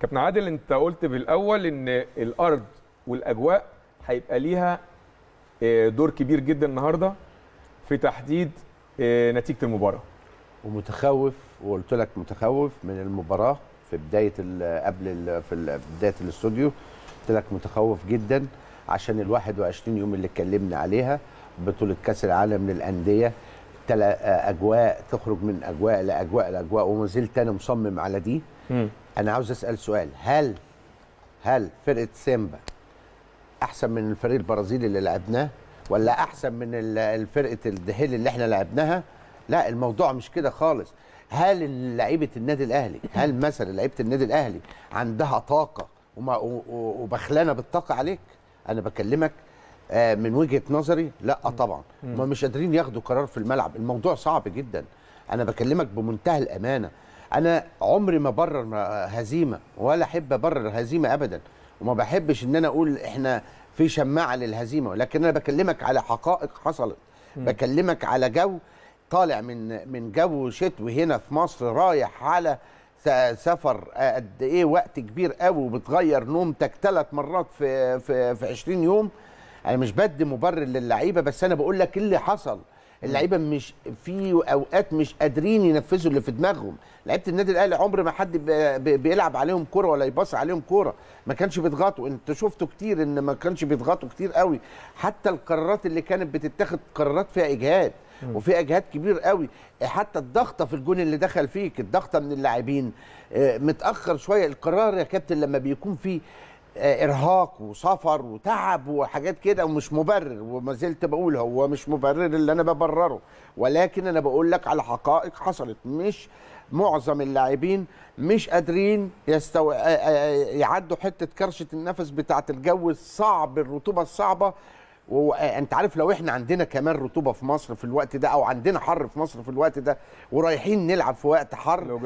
كابتن عادل انت قلت بالاول ان الارض والاجواء هيبقى ليها آه، دور كبير جدا النهارده في تحديد آه، نتيجه المباراه ومتخوف وقلت لك متخوف من المباراه في بدايه قبل في بدايه الاستوديو قلت لك متخوف جدا عشان ال 21 يوم اللي اتكلمنا عليها بطوله كاس العالم للانديه آه، اجواء تخرج من اجواء لاجواء لاجواء وما زلت انا مصمم على دي مم. انا عاوز اسال سؤال هل هل فرقه سيمبا احسن من الفريق البرازيلي اللي لعبناه ولا احسن من الفرقه الدهيل اللي احنا لعبناها لا الموضوع مش كده خالص هل لعيبه النادي الاهلي هل مثلا لعيبه النادي الاهلي عندها طاقه وبخلانه بالطاقه عليك انا بكلمك آه، من وجهه نظري لا آه، طبعا هم مش قادرين ياخدوا قرار في الملعب الموضوع صعب جدا انا بكلمك بمنتهى الامانه انا عمري ما برر هزيمه ولا احب ابرر هزيمه ابدا وما بحبش ان انا اقول احنا في شماعه للهزيمه ولكن انا بكلمك على حقائق حصلت بكلمك على جو طالع من من جو شتوي هنا في مصر رايح على سفر قد ايه وقت كبير قوي وبتغير نومتك ثلاث مرات في في في 20 يوم انا مش بدي مبرر للعيبه بس انا بقول لك اللي حصل اللعيبه مش في اوقات مش قادرين ينفذوا اللي في دماغهم لعيبه النادي الاهلي عمر ما حد بيلعب عليهم كوره ولا يباص عليهم كوره ما كانش بيضغطوا انت شفتوا كتير ان ما كانش بيضغطوا كتير قوي حتى القرارات اللي كانت بتتاخد قرارات فيها اجهاد وفي اجهاد كبير قوي حتى الضغطه في الجون اللي دخل فيك الضغطه من اللاعبين آه، متاخر شويه القرار يا كابتن لما بيكون فيه ارهاق وسفر وتعب وحاجات كده ومش مبرر وما زلت بقول هو مش مبرر اللي انا ببرره ولكن انا بقول لك على حقائق حصلت مش معظم اللاعبين مش قادرين يستو... يعدوا حته كرشه النفس بتاعه الجو الصعب الرطوبه الصعبه وانت عارف لو احنا عندنا كمان رطوبه في مصر في الوقت ده او عندنا حر في مصر في الوقت ده ورايحين نلعب في وقت حر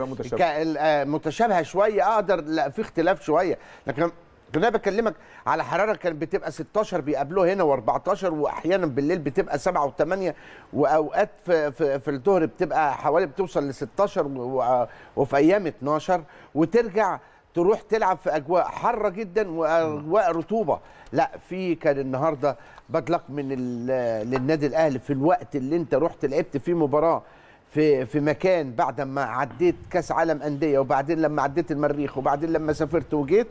متشابهه شويه اقدر لا في اختلاف شويه لكن انا بكلمك على حراره كانت بتبقى 16 بيقابلوه هنا و14 واحيانا بالليل بتبقى 7 و8 واوقات في, في, في الظهر بتبقى حوالي بتوصل ل 16 وفي ايام 12 وترجع تروح تلعب في اجواء حاره جدا واجواء رطوبه لا في كان النهارده بدلك من للنادي الاهلي في الوقت اللي انت رحت لعبت فيه مباراه في في مكان بعد ما عديت كاس عالم انديه وبعدين لما عديت المريخ وبعدين لما سافرت وجيت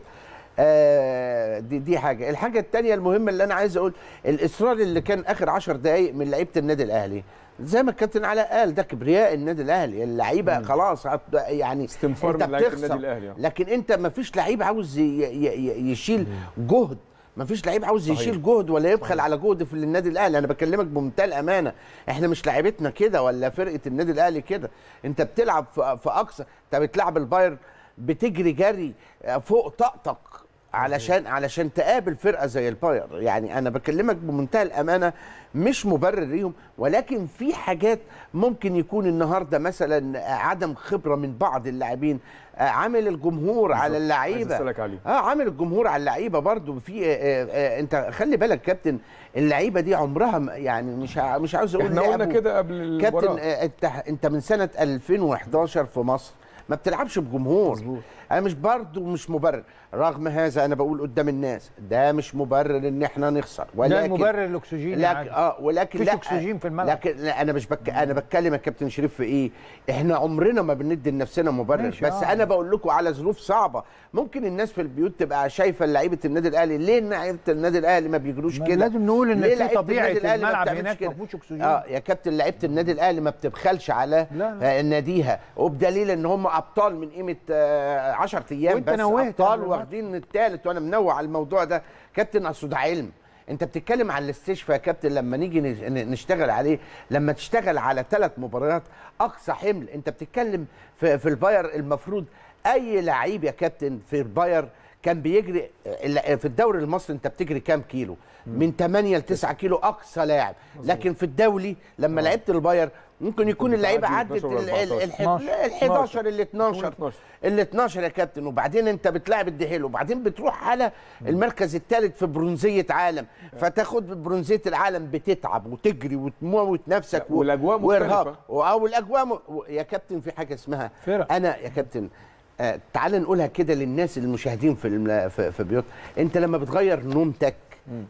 آه، دي, دي حاجه الحاجه الثانيه المهمه اللي انا عايز اقول الاصرار اللي كان اخر 10 دقائق من لعيبه النادي الاهلي زي ما الكابتن علاء قال ده كبرياء النادي الاهلي اللعيبه خلاص يعني استنفار من لعيبه النادي الاهلي آه. لكن انت ما فيش لعيب عاوز يشيل جهد ما فيش لعيب عاوز صحيح. يشيل جهد ولا يبخل صحيح. على جهد في النادي الاهلي انا بكلمك بمنتهى الامانه احنا مش لعيبتنا كده ولا فرقه النادي الاهلي كده انت بتلعب في اقصى انت بتلعب البايرن بتجري جري فوق طاقتك علشان علشان تقابل فرقه زي الباير يعني انا بكلمك بمنتهى الامانه مش مبرر ليهم ولكن في حاجات ممكن يكون النهارده مثلا عدم خبره من بعض اللاعبين آه، عامل الجمهور على اللعيبه اه عامل الجمهور على اللعيبه برضو في آه, آه،, آه، انت خلي بالك كابتن اللعيبه دي عمرها يعني مش مش عاوز اقول احنا قلنا كده قبل كابتن آه انت من سنه 2011 في مصر ما بتلعبش بجمهور مزبوط. انا مش برضه مش مبرر رغم هذا انا بقول قدام الناس ده مش مبرر ان احنا نخسر ولكن ده مبرر الاكسجين لك يعني. اه ولكن لا اكسجين في الملعب لكن لا انا مش بك... انا بتكلم يا كابتن شريف في ايه احنا عمرنا ما بندي لنفسنا مبرر بس آه. انا بقول لكم على ظروف صعبه ممكن الناس في البيوت تبقى شايفه لعيبه النادي الاهلي ليه لعيبه النادي الاهلي ما بيجروش كده لازم نقول ان في طبيعه الملعب هناك ما فيهوش اكسجين اه يا كابتن لعيبه النادي الاهلي ما بتبخلش على آه، ناديها وبدليل ان هم ابطال من قيمه 10 آه، ايام بس ابطال واخدين الثالث وانا منوع على الموضوع ده كابتن اقصد علم انت بتتكلم عن الاستشفاء يا كابتن لما نيجي نشتغل عليه لما تشتغل على ثلاث مباريات اقصى حمل انت بتتكلم في, في الباير المفروض اي لعيب يا كابتن في الباير كان بيجري في الدوري المصري انت بتجري كام كيلو من 8 ل 9 كيلو اقصى لاعب لكن في الدولي لما آه. لعبت الباير ممكن يكون اللعيبه عدت ال 11 ال 12 ال 12 يا كابتن وبعدين انت بتلاعب الدهيل وبعدين بتروح على المركز الثالث في برونزيه عالم فتاخد برونزيه العالم بتتعب وتجري وتموت نفسك والاجواء مختلفه او آه، الاجواء يا كابتن في حاجه اسمها فرق. انا يا كابتن آه، تعال نقولها كده للناس المشاهدين في في بيوت انت لما بتغير نومتك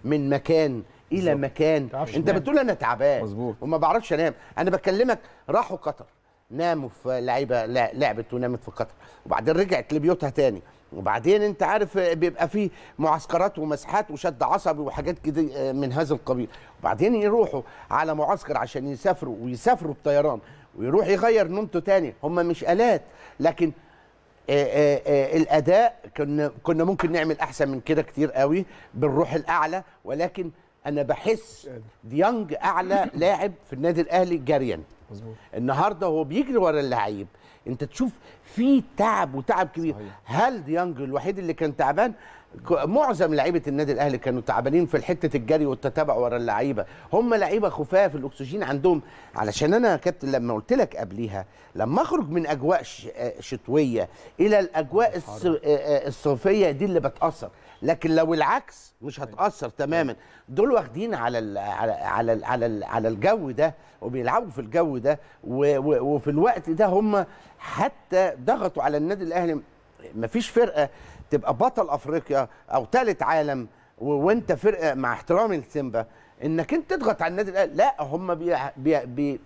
من مكان الى مكان انت بتقول انا تعبان مظبوط وما بعرفش انام انا بكلمك راحوا قطر ناموا في لعيبه لعبت ونامت في قطر وبعدين رجعت لبيوتها تاني وبعدين انت عارف بيبقى في معسكرات ومسحات وشد عصبي وحاجات كده آه، من هذا القبيل وبعدين يروحوا على معسكر عشان يسافروا ويسافروا بطيران ويروح يغير نومته تاني هم مش الات لكن آآ آه، آآ آه، الاداء كنا كنا ممكن نعمل احسن من كده كتير قوي بالروح الاعلى ولكن انا بحس ديانج اعلى لاعب في النادي الاهلي جاريا مظبوط النهارده هو بيجري ورا اللعيب انت تشوف في تعب وتعب كبير صحيح. هل ديانج الوحيد اللي كان تعبان معظم لعيبه النادي الاهلي كانوا تعبانين في حته الجري والتتابع ورا اللعيبه هم لعيبه خفاف الاكسجين عندهم علشان انا كابتن لما قلت لك قبليها لما اخرج من اجواء آه، شتويه الى الاجواء آه، آه، الصيفيه دي اللي بتاثر لكن لو العكس مش طيب. هتاثر طيب. تماما دول واخدين على الـ على الـ على, الـ على الجو ده وبيلعبوا في الجو ده وفي الوقت ده هم حتى ضغطوا على النادي الاهلي مفيش فرقه تبقى بطل افريقيا او ثالث عالم وانت فرقه مع احترامي لسيمبا انك انت تضغط على النادي الاهلي لا هم بي بي بي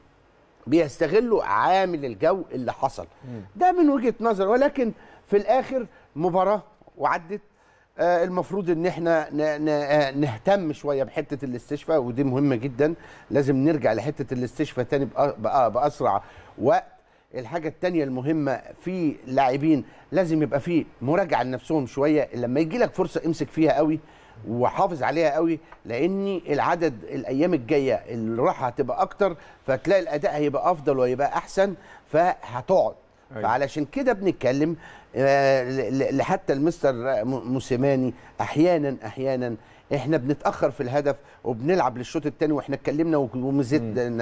بيستغلوا عامل الجو اللي حصل ده من وجهه نظر ولكن في الاخر مباراه وعدت آه، المفروض ان احنا آه، نهتم شويه بحته الاستشفاء ودي مهمه جدا لازم نرجع لحته الاستشفاء تاني باسرع وقت الحاجه الثانيه المهمه في لاعبين لازم يبقى في مراجعه لنفسهم شويه لما يجي لك فرصه امسك فيها قوي وحافظ عليها قوي لان العدد الايام الجايه الراحه هتبقى اكتر فتلاقي الاداء هيبقى افضل وهيبقى احسن فهتقعد أيوة. فعلشان كده بنتكلم آه، لحتى المستر موسيماني احيانا احيانا احنا بنتاخر في الهدف وبنلعب للشوط الثاني واحنا اتكلمنا ومزيد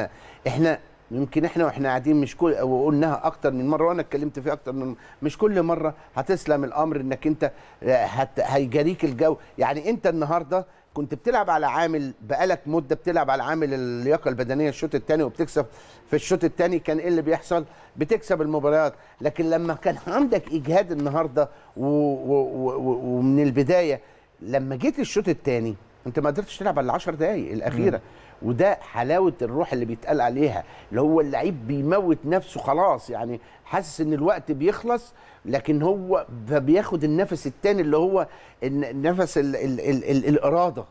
احنا يمكن احنا واحنا قاعدين مش كل وقلناها اكتر من مره وانا اتكلمت فيها اكتر من مش كل مره هتسلم الامر انك انت هيجاريك آه، هيجريك الجو يعني انت النهارده كنت بتلعب على عامل بقالك مده بتلعب على عامل اللياقه البدنيه الشوط الثاني وبتكسب في الشوط الثاني كان ايه اللي بيحصل؟ بتكسب المباريات، لكن لما كان عندك اجهاد النهارده و... و... ومن البدايه لما جيت الشوط الثاني انت ما قدرتش تلعب الا 10 دقائق الاخيره مم. وده حلاوه الروح اللي بيتقال عليها اللي هو اللعيب بيموت نفسه خلاص يعني حاسس ان الوقت بيخلص لكن هو فبياخد النفس الثاني اللي هو النفس الـ الـ الـ الـ الاراده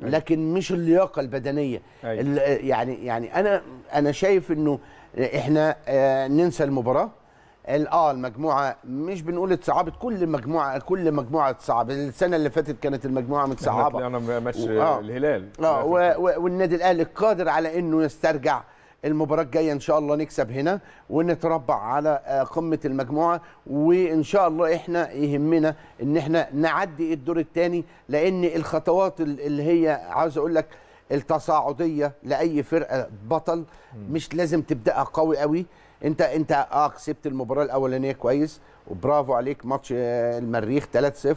أيوة. لكن مش اللياقه البدنيه أيوة. يعني يعني انا انا شايف انه احنا آه، ننسى المباراه اه المجموعه مش بنقول اتصعبت كل مجموعه كل مجموعه اتصعبت السنه اللي فاتت كانت المجموعه متصعبه انا ماتش آه الهلال اه والنادي الاهلي قادر على انه يسترجع المباراة الجاية إن شاء الله نكسب هنا ونتربع على آه، قمة المجموعة وإن شاء الله إحنا يهمنا إن إحنا نعدي الدور الثاني لأن الخطوات اللي هي عاوز أقول لك التصاعديه لاي فرقه بطل مش لازم تبداها قوي قوي انت انت اه كسبت المباراه الاولانيه كويس وبرافو عليك ماتش آه، المريخ 3-0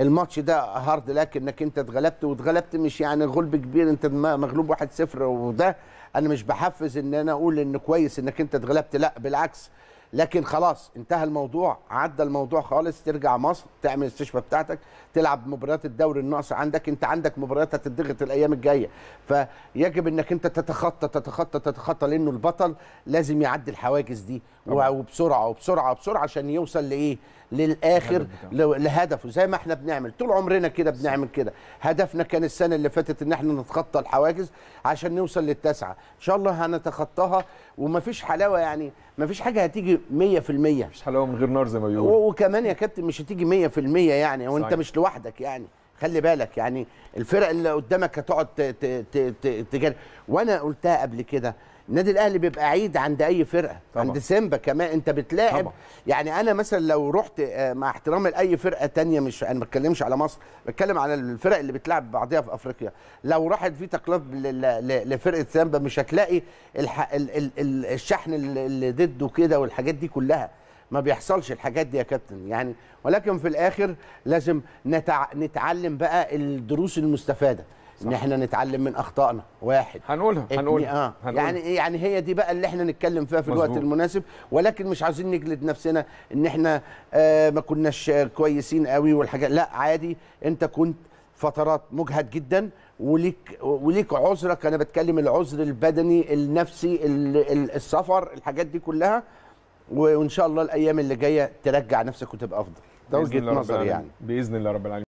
الماتش ده هارد لك انك انت اتغلبت واتغلبت مش يعني غلب كبير انت مغلوب 1-0 وده انا مش بحفز ان انا اقول ان كويس انك انت اتغلبت لا بالعكس لكن خلاص انتهى الموضوع عدى الموضوع خالص ترجع مصر تعمل استشفاء بتاعتك تلعب مباريات الدوري الناقص عندك انت عندك مباريات هتتضغط الايام الجايه فيجب انك انت تتخطى تتخطى تتخطى لانه البطل لازم يعدي الحواجز دي وبسرعه وبسرعه وبسرعه عشان يوصل لايه للاخر لهدفه زي ما احنا بنعمل طول عمرنا كده بنعمل كده هدفنا كان السنه اللي فاتت ان احنا نتخطى الحواجز عشان نوصل للتسعه ان شاء الله هنتخطاها ومفيش حلاوه يعني مفيش حاجه هتيجي 100% مفيش حلاوه من غير نار زي ما بيقولوا وكمان يا كابتن مش هتيجي 100% يعني وانت مش لوحدك يعني خلي بالك يعني الفرق اللي قدامك هتقعد تجاري وانا قلتها قبل كده النادي الاهلي بيبقى عيد عند اي فرقه طبعا. عند سيمبا كمان انت بتلاعب يعني انا مثلا لو رحت آه، مع احترامي لاي فرقه تانية مش انا ما بتكلمش على مصر بتكلم على الفرق اللي بتلعب بعضيها في افريقيا لو راحت في تقلب لفرقه سيمبا مش هتلاقي الح... ال... ال... ال... الشحن اللي ضده كده والحاجات دي كلها ما بيحصلش الحاجات دي يا كابتن يعني ولكن في الاخر لازم نتع... نتعلم بقى الدروس المستفاده ان احنا نتعلم من اخطائنا واحد هنقولها هنقولها اه هنقولها. يعني إيه؟ يعني هي دي بقى اللي احنا نتكلم فيها في مزبوط. الوقت المناسب ولكن مش عاوزين نجلد نفسنا ان احنا آه ما كناش كويسين قوي والحاجات لا عادي انت كنت فترات مجهد جدا وليك وليك عذرك انا بتكلم العذر البدني النفسي السفر الحاجات دي كلها وان شاء الله الايام اللي جايه ترجع نفسك وتبقى افضل ده وجهه نظري يعني باذن الله رب العالمين